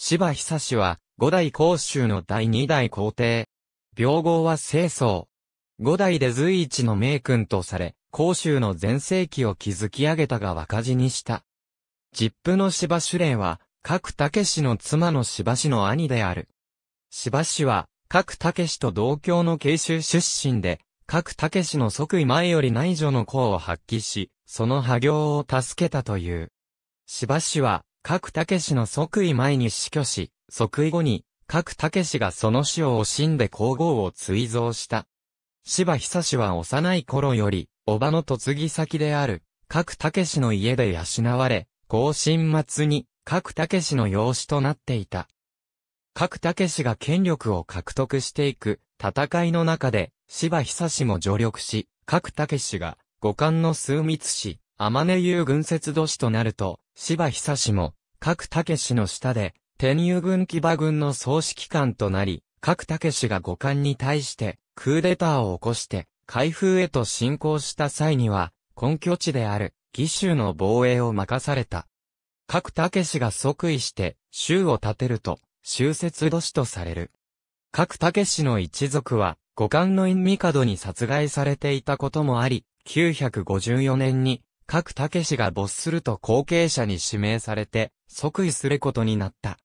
芝久氏は、五代公衆の第二代皇帝。病号は清掃。五代で随一の名君とされ、公衆の前世紀を築き上げたが若字にした。実父の芝主霊は、各武氏の妻の芝氏の兄である。芝氏は、各武氏と同郷の慶州出身で、各武氏の即位前より内助の功を発揮し、その破行を助けたという。芝氏は、角武氏の即位前に死去し、即位後に、角武氏がその死を惜しんで皇后を追贈した。芝久氏は幼い頃より、叔母の嫁ぎ先である、角武氏の家で養われ、後進末に、角武氏の養子となっていた。角武氏が権力を獲得していく、戦いの中で、芝久氏も助力し、角武氏が、五冠の数密氏、天音優軍節土氏となると、芝久氏も、各武氏の下で、天遊軍騎馬軍の総指揮官となり、各武氏が五冠に対して、クーデターを起こして、開封へと進行した際には、根拠地である、義州の防衛を任された。各武氏が即位して、州を建てると、州節土氏とされる。各武氏の一族は、五冠の院帝に殺害されていたこともあり、954年に各武氏が没すると後継者に指名されて、即位することになった。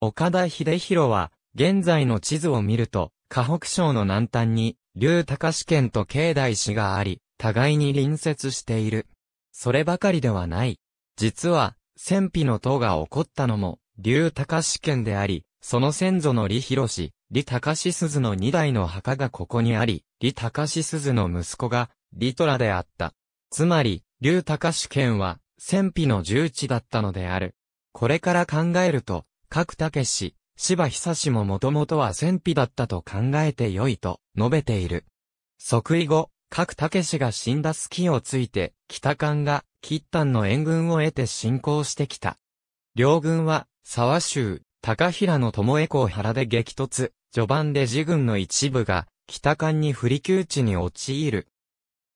岡田秀弘は、現在の地図を見ると、河北省の南端に、竜高市県と境内市があり、互いに隣接している。そればかりではない。実は、戦費の党が起こったのも、竜高市県であり、その先祖の李博氏、李高志鈴の二代の墓がここにあり、李高志鈴の息子が、李虎であった。つまり、竜高主権は、戦費の重地だったのである。これから考えると、各武氏、芝久氏ももともとは戦費だったと考えてよいと述べている。即位後、各武氏が死んだ隙をついて、北艦が、吉丹の援軍を得て侵攻してきた。両軍は、沢州、高平の友江港原で激突、序盤で自軍の一部が、北艦に不利休地に陥る。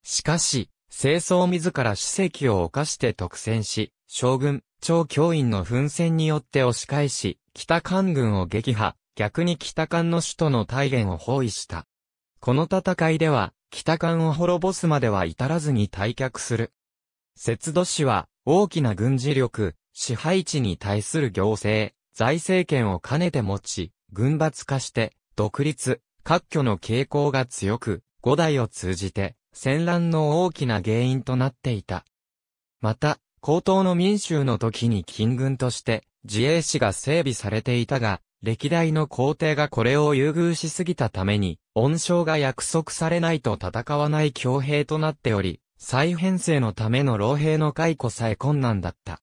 しかし、清掃自ら史跡を犯して特選し、将軍、超教員の奮戦によって押し返し、北韓軍を撃破、逆に北韓の首都の大連を包囲した。この戦いでは、北韓を滅ぼすまでは至らずに退却する。節度氏は、大きな軍事力、支配地に対する行政、財政権を兼ねて持ち、軍閥化して、独立、割拠の傾向が強く、五代を通じて、戦乱の大きな原因となっていた。また、高等の民衆の時に近軍として自衛士が整備されていたが、歴代の皇帝がこれを優遇しすぎたために、恩賞が約束されないと戦わない強兵となっており、再編成のための老兵の解雇さえ困難だった。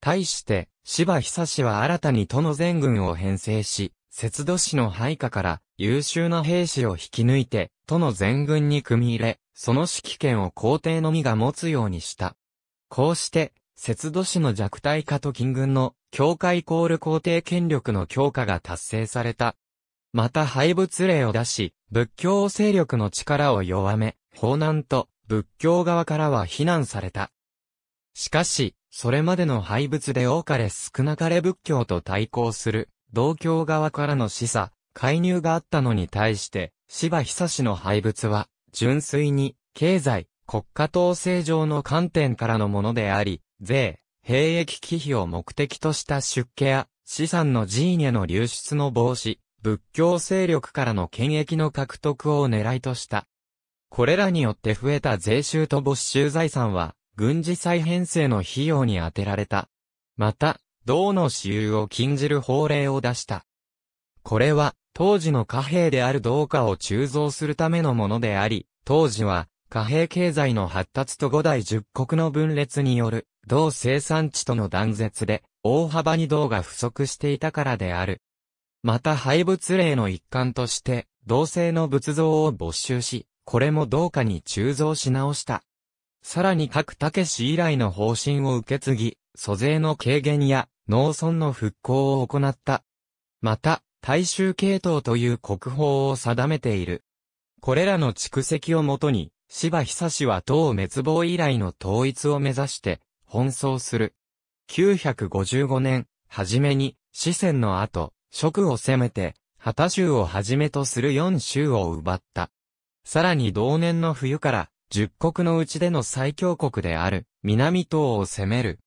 対して、芝久氏は新たに都の全軍を編成し、節度氏の配下から優秀な兵士を引き抜いて、都の全軍に組み入れ、その指揮権を皇帝のみが持つようにした。こうして、節度市の弱体化と金軍の境界イコール皇帝権力の強化が達成された。また廃仏令を出し、仏教勢力の力を弱め、法難と仏教側からは非難された。しかし、それまでの廃仏で多かれ少なかれ仏教と対抗する、同教側からの示唆、介入があったのに対して、芝久志の廃物は、純粋に、経済、国家統制上の観点からのものであり、税、兵役忌避を目的とした出家や、資産の寺院への流出の防止、仏教勢力からの権益の獲得を狙いとした。これらによって増えた税収と没収財産は、軍事再編成の費用に充てられた。また、銅の使用を禁じる法令を出した。これは、当時の貨幣である銅貨を鋳造するためのものであり、当時は貨幣経済の発達と五代十国の分裂による銅生産地との断絶で大幅に銅が不足していたからである。また廃物例の一環として銅製の仏像を没収し、これも銅貨に鋳造し直した。さらに各武士以来の方針を受け継ぎ、租税の軽減や農村の復興を行った。また、大衆系統という国宝を定めている。これらの蓄積をもとに、芝久氏は唐滅亡以来の統一を目指して、奔走する。955年、はじめに、四川の後、職を攻めて、旗州をはじめとする四州を奪った。さらに同年の冬から、十国のうちでの最強国である、南党を攻める。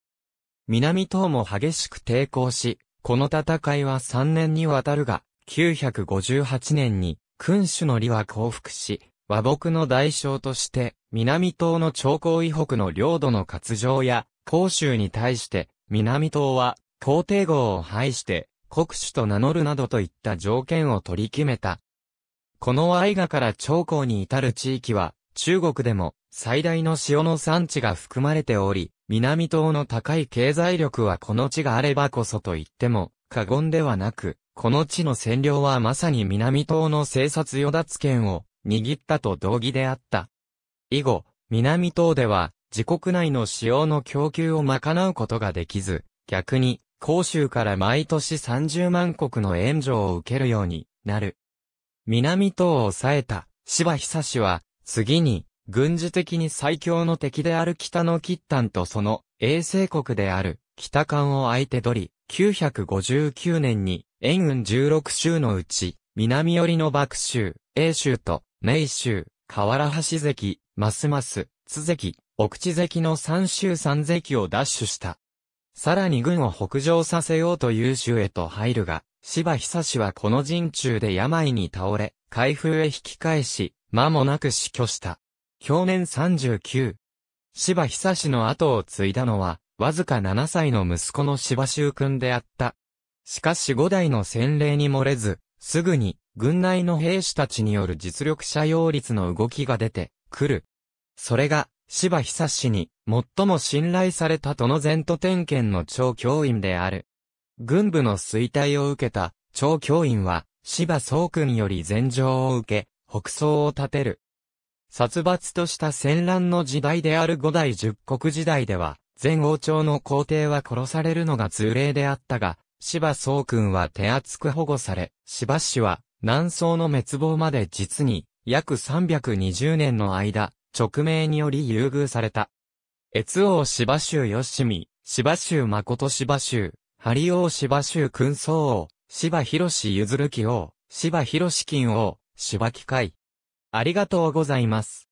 南党も激しく抵抗し、この戦いは3年にわたるが、958年に、君主の利は降伏し、和睦の代償として、南島の長江以北の領土の割譲や、甲州に対して、南島は、皇帝号を廃して、国主と名乗るなどといった条件を取り決めた。この愛河から長江に至る地域は、中国でも、最大の塩の産地が含まれており、南島の高い経済力はこの地があればこそと言っても過言ではなく、この地の占領はまさに南島の政策与奪権を握ったと同義であった。以後、南島では自国内の使用の供給を賄うことができず、逆に、広州から毎年30万国の援助を受けるようになる。南島を抑えた、柴久氏は、次に、軍事的に最強の敵である北のキッタンとその衛星国である北艦を相手取り、959年に援軍16州のうち、南寄りの幕州、英州と明州、河原橋関、ますます、津関、奥地関の三州三関を奪取した。さらに軍を北上させようという州へと入るが、芝久氏はこの陣中で病に倒れ、開封へ引き返し、間もなく死去した。去年39。芝久氏の後を継いだのは、わずか7歳の息子の芝修君であった。しかし5代の洗礼に漏れず、すぐに、軍内の兵士たちによる実力者擁立の動きが出て、くる。それが、芝久氏に、最も信頼された殿の前都点検の超教員である。軍部の衰退を受けた、超教員は、芝総君より前情を受け、北総を立てる。殺伐とした戦乱の時代である五代十国時代では、前王朝の皇帝は殺されるのが通例であったが、芝宗君は手厚く保護され、芝氏は南宋の滅亡まで実に約320年の間、直命により優遇された。越王芝州吉見、芝州誠芝州、針王芝州君宗王、芝広氏譲る王、芝広氏金王、芝機会、ありがとうございます。